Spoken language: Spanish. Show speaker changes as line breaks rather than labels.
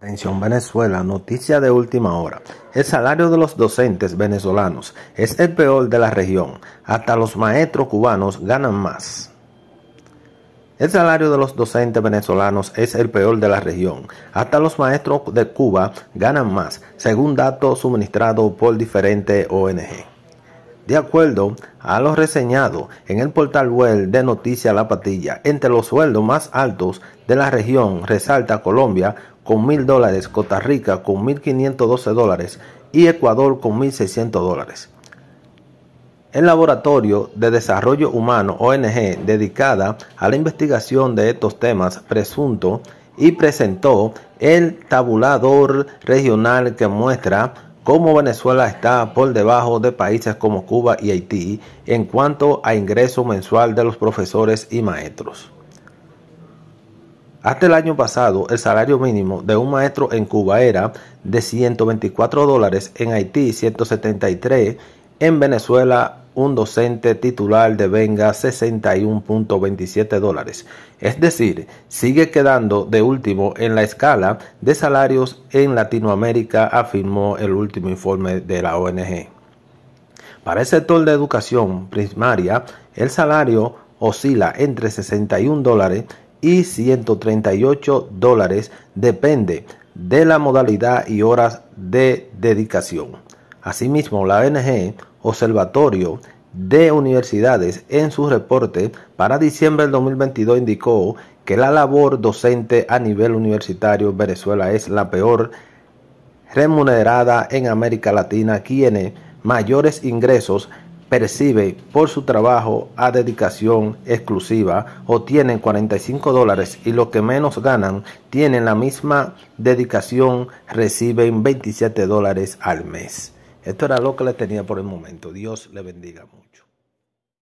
Atención Venezuela, noticia de última hora. El salario de los docentes venezolanos es el peor de la región. Hasta los maestros cubanos ganan más. El salario de los docentes venezolanos es el peor de la región. Hasta los maestros de Cuba ganan más, según datos suministrados por diferentes ONG. De acuerdo a lo reseñado en el portal web de Noticias La Patilla, entre los sueldos más altos de la región resalta Colombia con 1.000 dólares, Costa Rica con 1.512 dólares y Ecuador con 1.600 dólares. El Laboratorio de Desarrollo Humano ONG dedicada a la investigación de estos temas presunto y presentó el tabulador regional que muestra cómo Venezuela está por debajo de países como Cuba y Haití en cuanto a ingreso mensual de los profesores y maestros. Hasta el año pasado, el salario mínimo de un maestro en Cuba era de 124 dólares, en Haití 173, en Venezuela un docente titular de Venga 61.27 dólares. Es decir, sigue quedando de último en la escala de salarios en Latinoamérica, afirmó el último informe de la ONG. Para el sector de educación primaria, el salario oscila entre 61 dólares y 138 dólares, depende de la modalidad y horas de dedicación. Asimismo, la ONG Observatorio de Universidades en su reporte para diciembre del 2022 indicó que la labor docente a nivel universitario en Venezuela es la peor remunerada en América Latina, tiene mayores ingresos percibe por su trabajo a dedicación exclusiva o tienen 45 dólares y los que menos ganan tienen la misma dedicación reciben 27 dólares al mes. Esto era lo que le tenía por el momento. Dios le bendiga mucho.